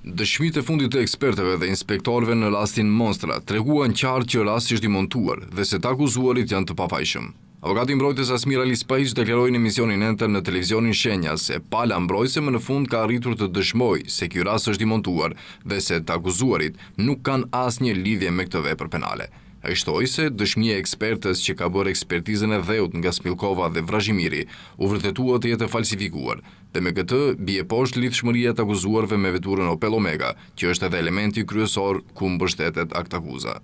Dëshmi të fundit të eksperteve dhe inspektorve në rastin monstra treguan qarë që rast është i montuar dhe se të akuzuarit janë të papajshëm. Avokatin mbrojtës Ali Lispajsh deklerojnë në enter në televizionin shenja se pala mbrojtëse më në fund ka arritur të dëshmoj se kjo rast është i montuar dhe se të akuzuarit nuk kanë as një lidhje me këtëve për penale. E shtoj se dëshmi e ekspertës që ka bërë ekspertizën e dheut nga Smilkova dhe Vrajimiri u vërtetua të jetë falsifikuar dhe me këtë bje poshtë lithshmëria të akuzuarve me veturën Opel Omega, që është edhe elementi kryesor ku mbështetet bështetet akta kuza.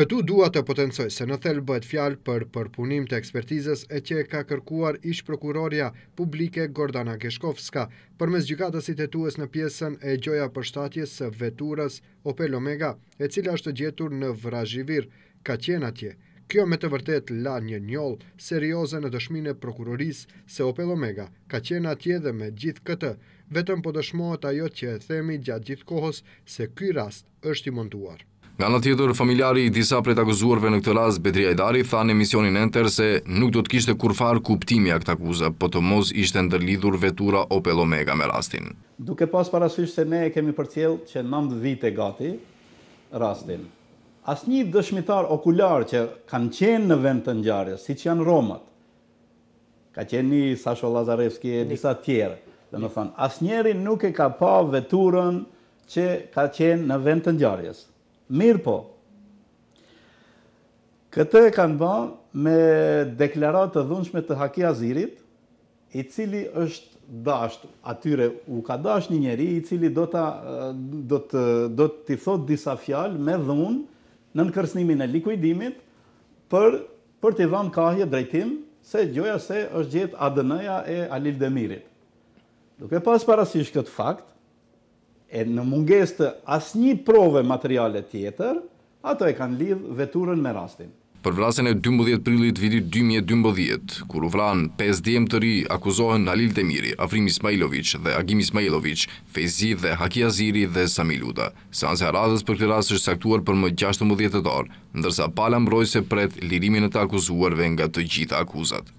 Këtu dua të potencoj se në thelë bëhet fjalë për përpunim të ekspertizës e që ka kërkuar ish prokuroria publike Gordana Keshkovska për mes gjykatës i të tues në pjesën e gjoja për shtatjes së veturës Opel Omega, e cila është gjetur në vrajshivirë, ka qenë atje. Kjo me të vërtet la një njollë serioze në dëshmine e prokuroris se Opel Omega ka qenë atje dhe me gjithë këtë, vetëm po dëshmohet ajo që e themi gjatë gjithë kohës se ky rast është i montuar. Nga në tjetër, familjari i disa prej të akuzuarve në këtë rast, Bedri Ajdari, tha në emisionin enter se nuk do të kishte kurfar kuptimi a këtë akuzë, po të mos ishte ndërlidhur vetura Opel Omega me rastin. Duke pas parasysh se ne e kemi për që 9 vite gati rastin, asnjë dëshmitar okular që kanë qenë në vend të ngjarjes, siç janë Romat. Ka qenë një Sasho Lazarevski e disa tjerë. Dhe më thonë, njeri nuk e ka pa veturën që ka qenë në vend të ngjarjes. Mirë po, këtë e kanë ba me deklarat të dhunshme të haki azirit, i cili është dasht, atyre u ka dasht një njeri, i cili do të, do të, do të thot disa fjalë me dhunë, në nënkërsnimin e likuidimit për, për të dhanë kahje drejtim se gjoja se është gjithë ADN-ja e Alil Demirit. Duke pas parasysh këtë fakt, e në munges të asë një prove materiale tjetër, ato e kanë lidhë veturën me rastin për vrasën e 12 prillit vitit 2012, kur u vran 5 djemë të ri akuzohen Halil Demiri, Afrim Ismailovic dhe Agim Ismailovic, Fejzi dhe Haki Aziri dhe Sami Luda. Seanse haradhës për këtë rrasë është saktuar për më 16 të dorë, ndërsa pala mbrojse pret lirimin e të akuzuarve nga të gjitha akuzat.